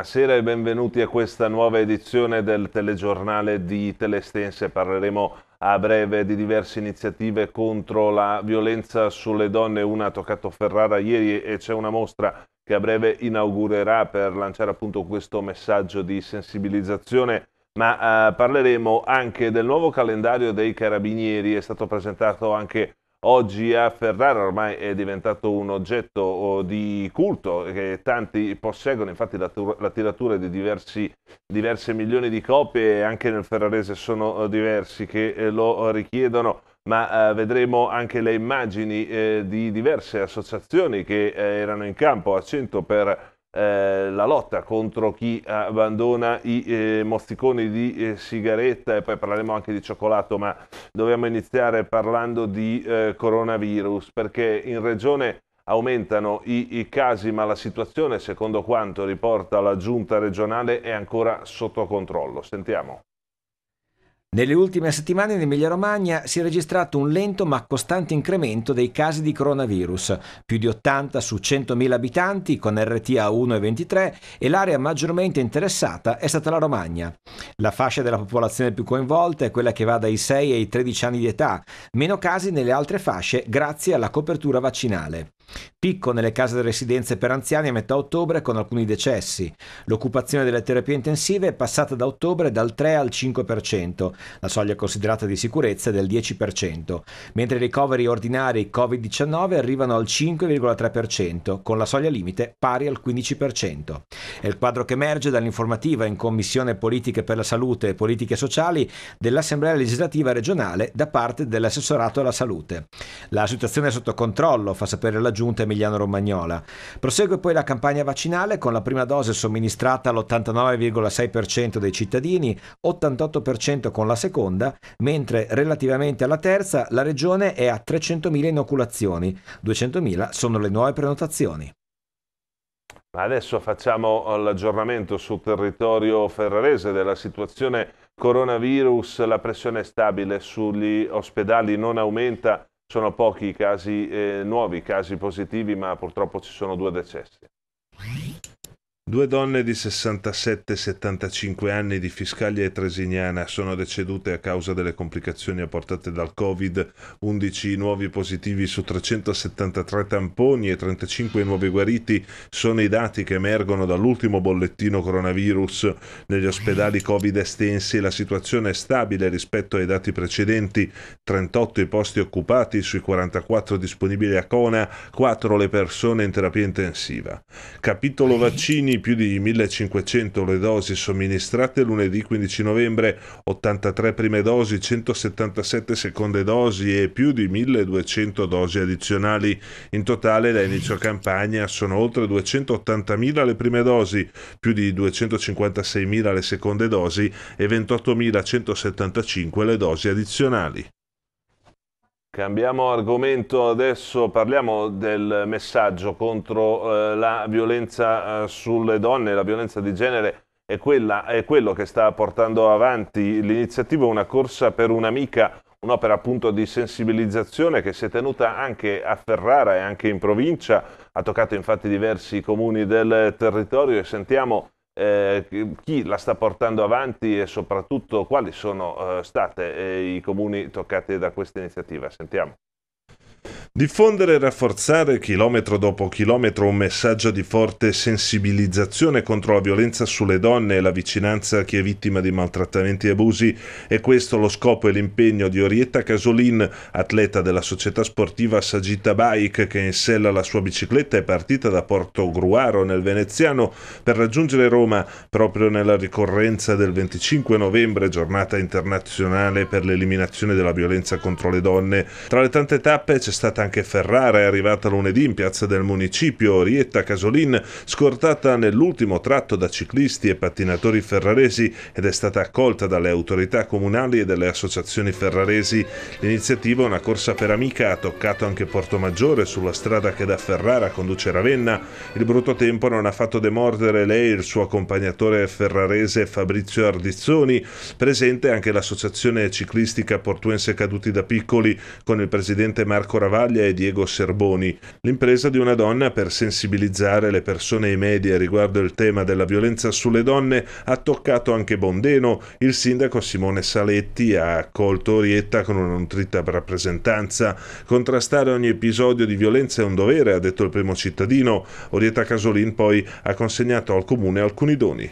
buonasera e benvenuti a questa nuova edizione del telegiornale di Telestense. Parleremo a breve di diverse iniziative contro la violenza sulle donne. Una ha toccato Ferrara ieri e c'è una mostra che a breve inaugurerà per lanciare appunto questo messaggio di sensibilizzazione. Ma eh, parleremo anche del nuovo calendario dei carabinieri. È stato presentato anche Oggi a Ferrara ormai è diventato un oggetto oh, di culto che tanti posseggono, infatti la, la tiratura di diversi, diverse milioni di copie anche nel ferrarese sono oh, diversi che eh, lo richiedono ma eh, vedremo anche le immagini eh, di diverse associazioni che eh, erano in campo a 100 per eh, la lotta contro chi abbandona i eh, mozziconi di eh, sigaretta e poi parleremo anche di cioccolato, ma dobbiamo iniziare parlando di eh, coronavirus perché in regione aumentano i, i, casi, ma la situazione, secondo quanto riporta la giunta regionale, è ancora sotto controllo. Sentiamo. Nelle ultime settimane in Emilia-Romagna si è registrato un lento ma costante incremento dei casi di coronavirus, più di 80 su 100.000 abitanti con RTA 1 e 23 e l'area maggiormente interessata è stata la Romagna. La fascia della popolazione più coinvolta è quella che va dai 6 ai 13 anni di età, meno casi nelle altre fasce grazie alla copertura vaccinale. Picco nelle case di residenze per anziani a metà ottobre con alcuni decessi. L'occupazione delle terapie intensive è passata da ottobre dal 3 al 5%, la soglia considerata di sicurezza è del 10%, mentre i ricoveri ordinari Covid-19 arrivano al 5,3%, con la soglia limite pari al 15%. È il quadro che emerge dall'informativa in Commissione Politiche per la Salute e Politiche Sociali dell'Assemblea legislativa regionale da parte dell'assessorato alla salute. La situazione è sotto controllo, fa sapere la giunta emiliano-romagnola. Prosegue poi la campagna vaccinale con la prima dose somministrata all'89,6% dei cittadini, 88% con la seconda, mentre relativamente alla terza la regione è a 300.000 inoculazioni, 200.000 sono le nuove prenotazioni. Adesso facciamo l'aggiornamento sul territorio ferrarese della situazione coronavirus, la pressione è stabile sugli ospedali, non aumenta sono pochi i casi eh, nuovi, i casi positivi, ma purtroppo ci sono due decessi. Due donne di 67 e 75 anni di Fiscaglia e Tresignana sono decedute a causa delle complicazioni apportate dal Covid, 11 nuovi positivi su 373 tamponi e 35 nuovi guariti sono i dati che emergono dall'ultimo bollettino coronavirus. Negli ospedali Covid estensi la situazione è stabile rispetto ai dati precedenti, 38 i posti occupati sui 44 disponibili a Cona, 4 le persone in terapia intensiva. Capitolo vaccini più di 1500 le dosi somministrate lunedì 15 novembre, 83 prime dosi, 177 seconde dosi e più di 1200 dosi addizionali. In totale da inizio campagna sono oltre 280.000 le prime dosi, più di 256.000 le seconde dosi e 28.175 le dosi addizionali. Cambiamo argomento adesso, parliamo del messaggio contro eh, la violenza eh, sulle donne, la violenza di genere è, quella, è quello che sta portando avanti l'iniziativa Una corsa per un'amica, un'opera appunto di sensibilizzazione che si è tenuta anche a Ferrara e anche in provincia, ha toccato infatti diversi comuni del territorio e sentiamo eh, chi la sta portando avanti e soprattutto quali sono eh, state eh, i comuni toccati da questa iniziativa. Sentiamo. Diffondere e rafforzare chilometro dopo chilometro un messaggio di forte sensibilizzazione contro la violenza sulle donne e la vicinanza a chi è vittima di maltrattamenti e abusi è questo lo scopo e l'impegno di Orietta Casolin, atleta della società sportiva Sagita Bike che in sella la sua bicicletta è partita da Porto Gruaro nel Veneziano per raggiungere Roma proprio nella ricorrenza del 25 novembre, giornata internazionale per l'eliminazione della violenza contro le donne. Tra le tante tappe c'è stata anche anche Ferrara è arrivata lunedì in piazza del municipio. Orietta Casolin, scortata nell'ultimo tratto da ciclisti e pattinatori ferraresi ed è stata accolta dalle autorità comunali e dalle associazioni ferraresi. L'iniziativa è una corsa per amica, ha toccato anche Portomaggiore sulla strada che da Ferrara conduce Ravenna. Il brutto tempo non ha fatto demordere lei e il suo accompagnatore ferrarese Fabrizio Ardizzoni, presente anche l'associazione ciclistica portuense caduti da piccoli con il presidente Marco Ravalli Battaglia e Diego Serboni, l'impresa di una donna per sensibilizzare le persone e i media riguardo il tema della violenza sulle donne, ha toccato anche Bondeno, il sindaco Simone Saletti ha accolto Orietta con una nutrita rappresentanza. Contrastare ogni episodio di violenza è un dovere, ha detto il primo cittadino. Orietta Casolin poi ha consegnato al comune alcuni doni.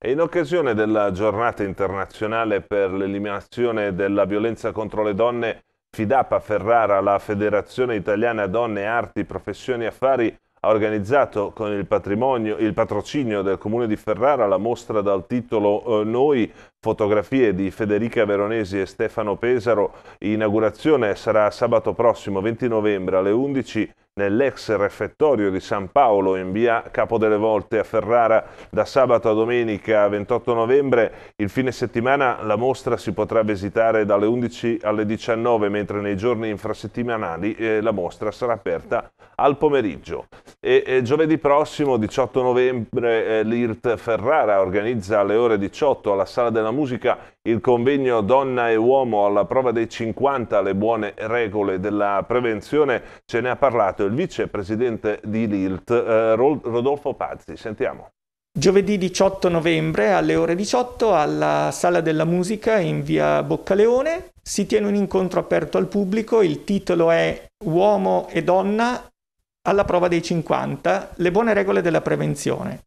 E In occasione della giornata internazionale per l'eliminazione della violenza contro le donne, Fidapa Ferrara, la Federazione Italiana Donne, Arti, Professioni e Affari, ha organizzato con il, il, patrocinio del Comune di Ferrara la mostra dal titolo eh, Noi fotografie di Federica Veronesi e Stefano Pesaro. Inaugurazione sarà sabato prossimo 20 novembre alle 11 nell'ex refettorio di San Paolo in via Capo delle Volte a Ferrara da sabato a domenica 28 novembre. Il fine settimana la mostra si potrà visitare dalle 11 alle 19, mentre nei giorni infrasettimanali eh, la mostra sarà aperta al pomeriggio. E, e eh, giovedì prossimo 18 novembre eh, l'IRT Ferrara organizza alle ore 18 alla Sala della musica, il convegno Donna e Uomo alla prova dei 50, le buone regole della prevenzione, ce ne ha parlato il vicepresidente di Lilt, eh, Rodolfo Pazzi. Sentiamo. Giovedì 18 novembre alle ore 18 alla Sala della Musica in via Boccaleone si tiene un incontro aperto al pubblico, il titolo è Uomo e donna alla prova dei 50, le buone regole della prevenzione.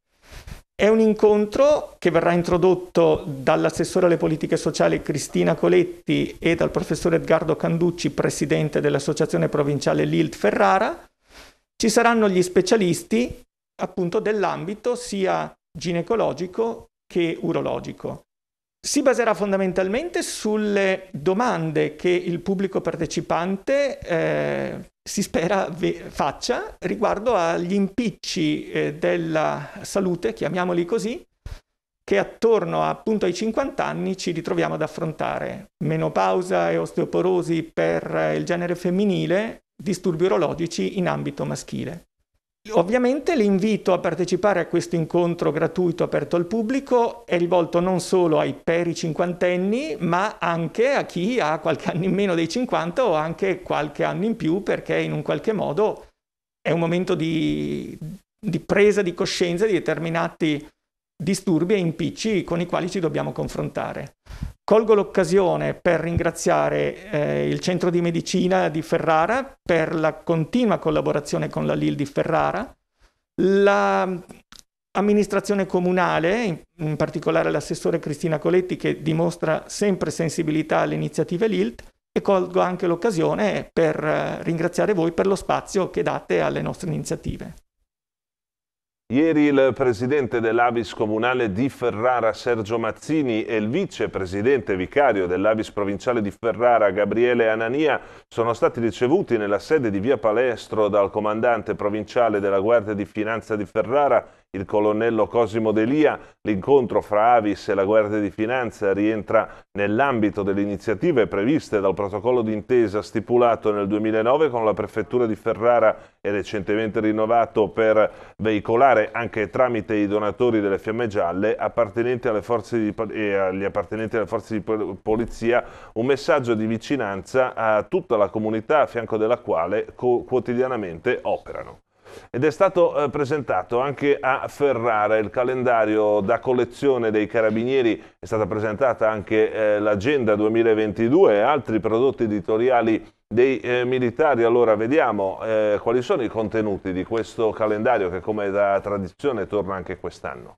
È un incontro che verrà introdotto dall'assessore alle politiche sociali Cristina Coletti e dal professor Edgardo Canducci, presidente dell'associazione provinciale Lilt Ferrara. Ci saranno gli specialisti appunto dell'ambito sia ginecologico che urologico. Si baserà fondamentalmente sulle domande che il pubblico partecipante eh, si spera ve- faccia riguardo agli impicci eh, della salute, chiamiamoli così, che attorno appunto ai 50 anni ci ritroviamo ad affrontare. Menopausa e osteoporosi per il genere femminile, disturbi urologici in ambito maschile. Ovviamente l'invito a partecipare a questo incontro gratuito aperto al pubblico è rivolto non solo ai peri cinquantenni, ma anche a chi ha qualche anno in meno dei 50 o anche qualche anno in più, perché in un qualche modo è un momento di, di presa di coscienza di determinati disturbi e impicci con i quali ci dobbiamo confrontare. Colgo l'occasione per ringraziare eh, il Centro di Medicina di Ferrara per la continua collaborazione con la LIL di Ferrara, l'amministrazione mm, comunale, in, in particolare l'assessore Cristina Coletti che dimostra sempre sensibilità alle iniziative LILT e colgo anche l'occasione per eh, ringraziare voi per lo spazio che date alle nostre iniziative. Ieri il presidente dell'Avis comunale di Ferrara Sergio Mazzini e il vicepresidente vicario dell'Avis provinciale di Ferrara Gabriele Anania sono stati ricevuti nella sede di via Palestro dal comandante provinciale della Guardia di Finanza di Ferrara il colonnello Cosimo Delia, l'incontro fra Avis e la Guardia di Finanza rientra nell'ambito delle iniziative previste dal protocollo d'intesa stipulato nel 2009 con la prefettura di Ferrara e recentemente rinnovato per veicolare anche tramite i donatori delle fiamme gialle appartenenti di, e eh, agli appartenenti alle forze di polizia un messaggio di vicinanza a tutta la comunità a fianco della quale quotidianamente operano. Ed è stato eh, presentato anche a Ferrara il calendario da collezione dei carabinieri, è stata presentata anche eh, l'agenda 2022 e altri prodotti editoriali dei eh, militari. Allora vediamo eh, quali sono i contenuti di questo calendario che come da tradizione torna anche quest'anno.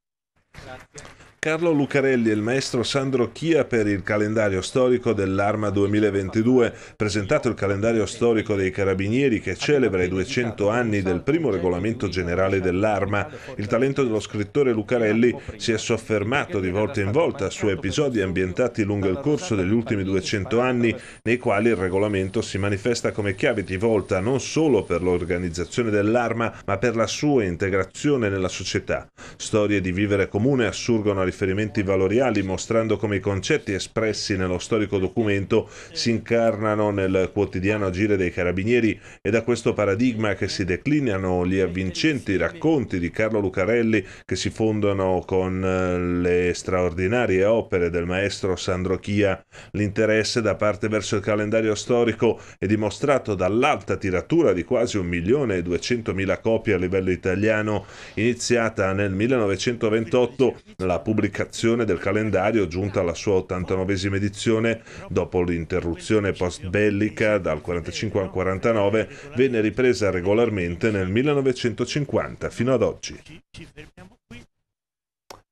Grazie. Carlo Lucarelli e il maestro Sandro Chia per il calendario storico dell'Arma 2022, presentato il calendario storico dei Carabinieri che celebra i 200 anni del primo regolamento generale dell'Arma. Il talento dello scrittore Lucarelli si è soffermato di volta in volta su episodi ambientati lungo il corso degli ultimi 200 anni, nei quali il regolamento si manifesta come chiave di volta non solo per l'organizzazione dell'Arma, ma per la sua integrazione nella società. Storie di vivere comune assurgono a riferimenti valoriali, mostrando come i concetti espressi nello storico documento si incarnano nel quotidiano agire dei carabinieri e da questo paradigma che si declinano gli avvincenti racconti di Carlo Lucarelli che si fondono con eh, le straordinarie opere del maestro Sandro Chia. L'interesse da parte verso il calendario storico è dimostrato dall'alta tiratura di quasi 1.200.000 copie a livello italiano iniziata nel 1928 la pubblicazione pubblicazione del calendario giunta alla sua 89esima edizione dopo l'interruzione post bellica dal 45 al 49 venne ripresa regolarmente nel 1950 fino ad oggi.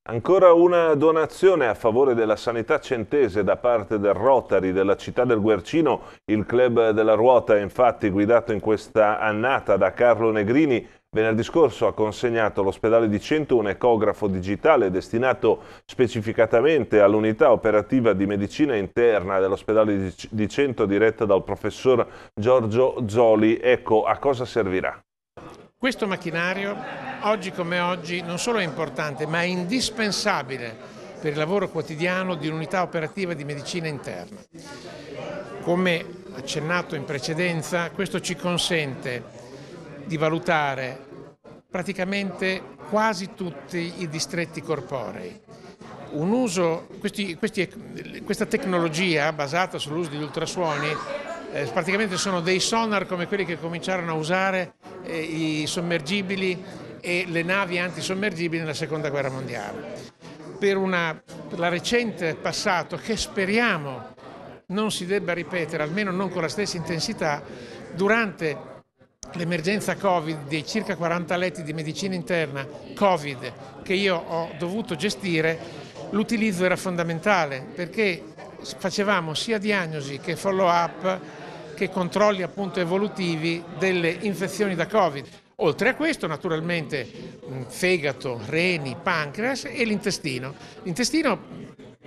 Ancora una donazione a favore della sanità centese da parte del Rotary della città del Guercino. Il club della ruota infatti guidato in questa annata da Carlo Negrini venerdì scorso ha consegnato all'ospedale di Cento un ecografo digitale destinato specificatamente all'unità operativa di medicina interna dell'ospedale di Cento diretta dal professor Giorgio Zoli. Ecco, a cosa servirà? Questo macchinario, oggi come oggi, non solo è importante, ma è indispensabile per il lavoro quotidiano di un'unità operativa di medicina interna. Come accennato in precedenza, questo ci consente di valutare praticamente quasi tutti i distretti corporei. Uso, questi, questi, questa tecnologia basata sull'uso degli ultrasuoni eh, praticamente sono dei sonar come quelli che cominciarono a usare eh, i sommergibili e le navi antisommergibili nella seconda guerra mondiale. Per, una, per la recente passato che speriamo non si debba ripetere, almeno non con la stessa intensità, durante l'emergenza Covid dei circa 40 letti di medicina interna Covid che io ho dovuto gestire, l'utilizzo era fondamentale perché facevamo sia diagnosi che follow up che controlli appunto evolutivi delle infezioni da Covid. Oltre a questo naturalmente fegato, reni, pancreas e l'intestino. L'intestino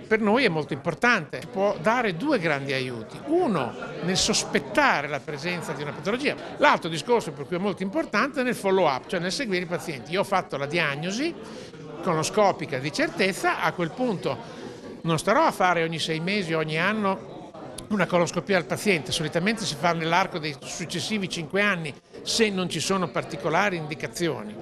per noi è molto importante, può dare due grandi aiuti, uno nel sospettare la presenza di una patologia, l'altro discorso per cui è molto importante è nel follow up, cioè nel seguire i pazienti. Io ho fatto la diagnosi cronoscopica di certezza, a quel punto non starò a fare ogni sei mesi, ogni anno una coloscopia al paziente, solitamente si fa nell'arco dei successivi cinque anni se non ci sono particolari indicazioni,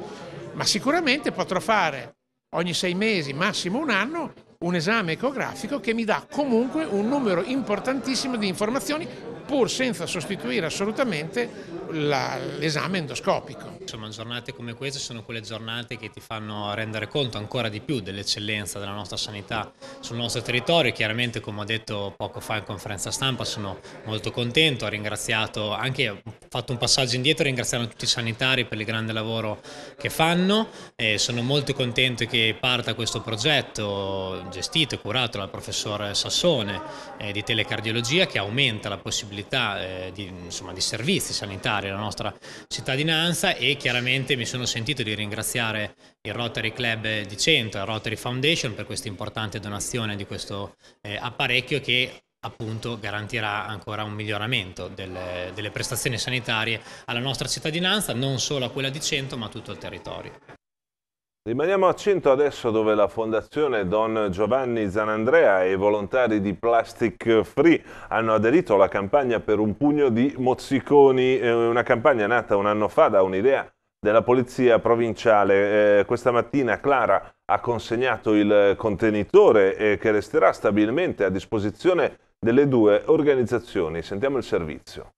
ma sicuramente potrò fare ogni sei mesi, massimo un anno, un esame ecografico che mi dà comunque un numero importantissimo di informazioni pur senza sostituire assolutamente l'esame endoscopico. Insomma, giornate come queste sono quelle giornate che ti fanno rendere conto ancora di più dell'eccellenza della nostra sanità sul nostro territorio. Chiaramente, come ho detto poco fa in conferenza stampa, sono molto contento, ho ringraziato, anche ho fatto un passaggio indietro ringraziando tutti i sanitari per il grande lavoro che fanno. E sono molto contento che parta questo progetto gestito e curato dal professor Sassone eh, di telecardiologia che aumenta la possibilità disponibilità eh, di, insomma, di, servizi sanitari alla nostra cittadinanza e chiaramente mi sono sentito di ringraziare il Rotary Club di Centro, il Rotary Foundation per questa importante donazione di questo eh, apparecchio che appunto garantirà ancora un miglioramento delle, delle prestazioni sanitarie alla nostra cittadinanza, non solo a quella di Centro ma a tutto il territorio. Rimaniamo a Cinto adesso dove la Fondazione Don Giovanni Zanandrea e i volontari di Plastic Free hanno aderito alla campagna per un pugno di mozziconi, eh, una campagna nata un anno fa da un'idea della polizia provinciale. Eh, questa mattina Clara ha consegnato il contenitore eh, che resterà stabilmente a disposizione delle due organizzazioni. Sentiamo il servizio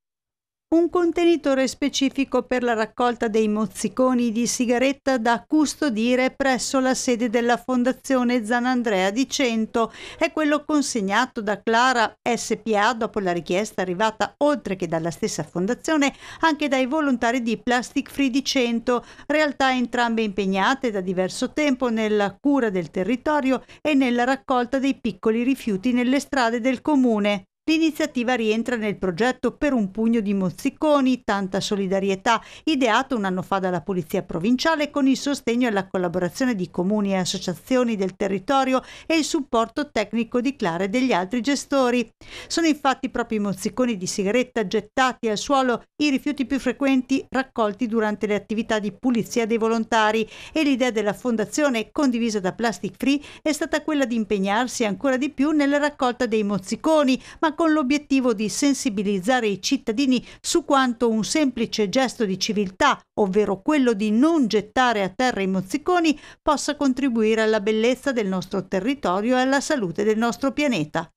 un contenitore specifico per la raccolta dei mozziconi di sigaretta da custodire presso la sede della Fondazione Zanandrea di Cento. È quello consegnato da Clara SPA dopo la richiesta arrivata oltre che dalla stessa fondazione anche dai volontari di Plastic Free di Cento, realtà entrambe impegnate da diverso tempo nella cura del territorio e nella raccolta dei piccoli rifiuti nelle strade del comune. L'iniziativa rientra nel progetto Per un pugno di mozziconi, tanta solidarietà, ideato un anno fa dalla Polizia Provinciale con il sostegno e la collaborazione di comuni e associazioni del territorio e il supporto tecnico di Clare e degli altri gestori. Sono infatti proprio i mozziconi di sigaretta gettati al suolo i rifiuti più frequenti raccolti durante le attività di pulizia dei volontari e l'idea della fondazione condivisa da Plastic Free è stata quella di impegnarsi ancora di più nella raccolta dei mozziconi, ma ma con l'obiettivo di sensibilizzare i cittadini su quanto un semplice gesto di civiltà, ovvero quello di non gettare a terra i mozziconi, possa contribuire alla bellezza del nostro territorio e alla salute del nostro pianeta.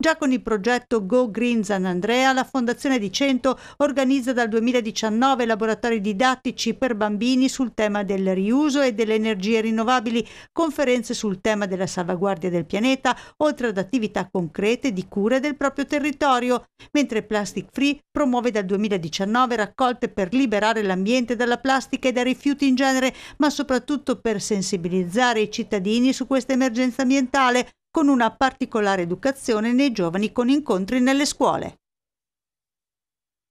Già con il progetto Go Green San Andrea, la Fondazione di Cento organizza dal 2019 laboratori didattici per bambini sul tema del riuso e delle energie rinnovabili, conferenze sul tema della salvaguardia del pianeta, oltre ad attività concrete di cura del proprio territorio, mentre Plastic Free promuove dal 2019 raccolte per liberare l'ambiente dalla plastica e dai rifiuti in genere, ma soprattutto per sensibilizzare i cittadini su questa emergenza ambientale, con una particolare educazione nei giovani con incontri nelle scuole.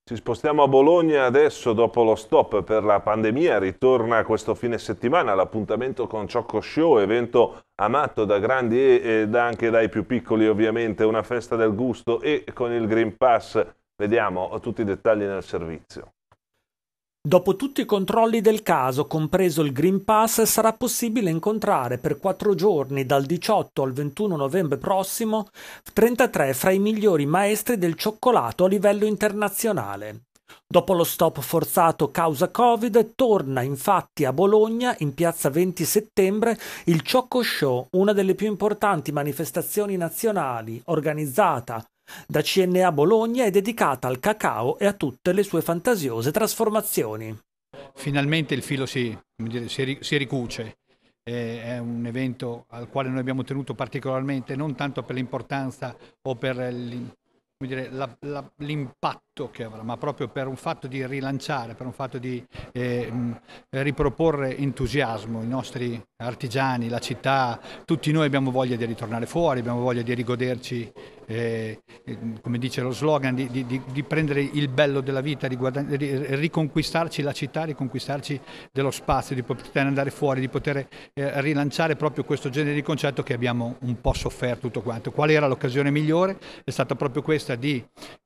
Ci spostiamo a Bologna adesso dopo lo stop per la pandemia, ritorna questo fine settimana l'appuntamento con Ciocco Show, evento amato da grandi e anche dai più piccoli ovviamente, una festa del gusto e con il Green Pass, vediamo tutti i dettagli nel servizio. Dopo tutti i controlli del caso, compreso il Green Pass, sarà possibile incontrare per quattro giorni, dal 18 al 21 novembre prossimo, 33 fra i migliori maestri del cioccolato a livello internazionale. Dopo lo stop forzato causa Covid, torna infatti a Bologna, in piazza 20 settembre, il Ciocco Show, una delle più importanti manifestazioni nazionali, organizzata da CNA Bologna è dedicata al cacao e a tutte le sue fantasiose trasformazioni. Finalmente il filo si, si ricuce è un evento al quale noi abbiamo tenuto particolarmente, non tanto per l'importanza o per l'impatto che avrà, ma proprio per un fatto di rilanciare, per un fatto di eh, mm, riproporre entusiasmo i nostri artigiani, la città, tutti noi abbiamo voglia di ritornare fuori, abbiamo voglia di rigoderci, eh, mm, come dice lo slogan, di, di, di, prendere il bello della vita, di, di, riconquistarci la città, riconquistarci dello spazio, di poter andare fuori, di poter eh, rilanciare proprio questo genere di concetto che abbiamo un po' sofferto tutto quanto. Qual era l'occasione migliore? È stata proprio questa di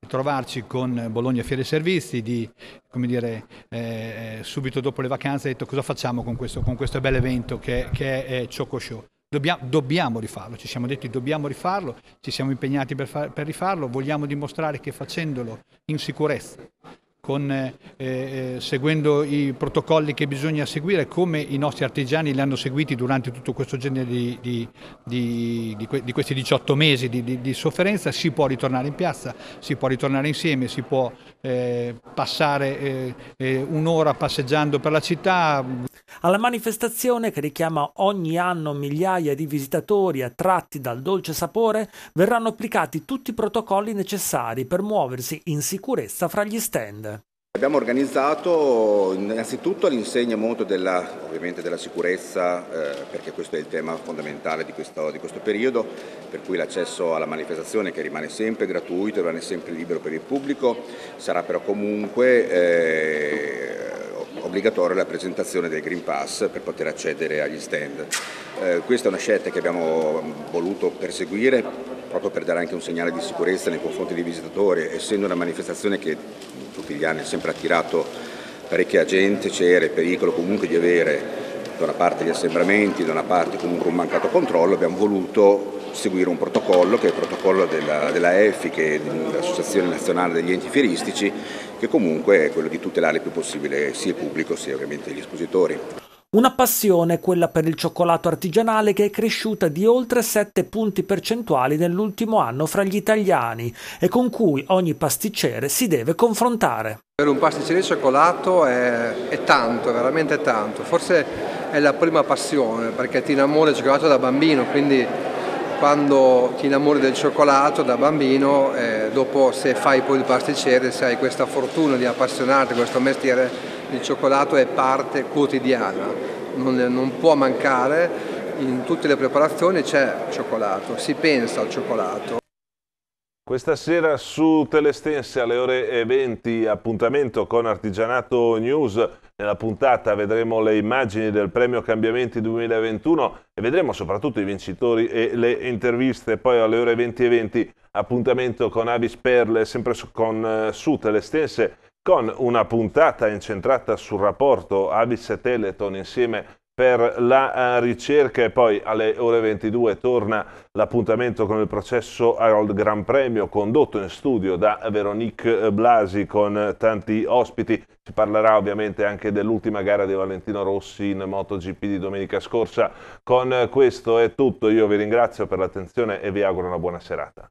trovarci con Bologna Fiere Servizi, di, come dire, eh, eh, subito dopo le vacanze ha detto cosa facciamo con questo, con questo bel evento che, che è Choco Show. Dobbiamo, dobbiamo, rifarlo, ci siamo detti dobbiamo rifarlo, ci siamo impegnati per, far, per rifarlo, vogliamo dimostrare che facendolo in sicurezza, con, eh, eh, seguendo i protocolli che bisogna seguire come i nostri artigiani li hanno seguiti durante tutto questo genere di, di, di, di questi 18 mesi di, sofferenza, si può ritornare in piazza, si può ritornare insieme, si può eh, passare eh, eh, un'ora passeggiando per la città. Alla manifestazione che richiama ogni anno migliaia di visitatori attratti dal dolce sapore verranno applicati tutti i protocolli necessari per muoversi in sicurezza fra gli stand. Abbiamo organizzato innanzitutto all'insegna molto della, della sicurezza, eh, perché questo è il tema fondamentale di questo, di questo periodo, per cui l'accesso alla manifestazione che rimane sempre gratuito, rimane sempre libero per il pubblico, sarà però comunque eh, obbligatoria la presentazione del Green Pass per poter accedere agli stand. Eh, questa è una scelta che abbiamo voluto perseguire proprio per dare anche un segnale di sicurezza nei confronti dei visitatori, essendo una manifestazione che in tutti gli anni ha sempre attirato parecchia gente, c'era il pericolo comunque di avere da una parte gli assembramenti, da una parte comunque un mancato controllo, abbiamo voluto seguire un protocollo che è il protocollo della, della EFI, che è l'Associazione Nazionale degli Enti Fieristici, che comunque è quello di tutelare il più possibile sia il pubblico sia ovviamente gli espositori. Una passione, quella per il cioccolato artigianale, che è cresciuta di oltre 7 punti percentuali nell'ultimo anno fra gli italiani e con cui ogni pasticcere si deve confrontare. Per un pasticcere di cioccolato è, è tanto, è veramente tanto. Forse è la prima passione perché ti innamori del cioccolato da bambino, quindi quando ti innamori del cioccolato da bambino, eh, dopo se fai poi il pasticcere, se hai questa fortuna di appassionarti a questo mestiere, il cioccolato è parte quotidiana, non, non può mancare, in tutte le preparazioni c'è cioccolato, si pensa al cioccolato. Questa sera su Telestense alle ore 20 appuntamento con Artigianato News. Nella puntata vedremo le immagini del premio Cambiamenti 2021 e vedremo soprattutto i vincitori e le interviste. Poi alle ore 20.20 20, appuntamento con Avis Perle, sempre su, con, eh, su Telestense con una puntata incentrata sul rapporto Avis e Teleton insieme per la eh, ricerca e poi alle ore 22 torna l'appuntamento con il processo Harold Gran Premio condotto in studio da Veronique eh, Blasi con tanti ospiti. Si parlerà ovviamente anche dell'ultima gara di Valentino Rossi in MotoGP di domenica scorsa. Con questo è tutto, io vi ringrazio per l'attenzione e vi auguro una buona serata.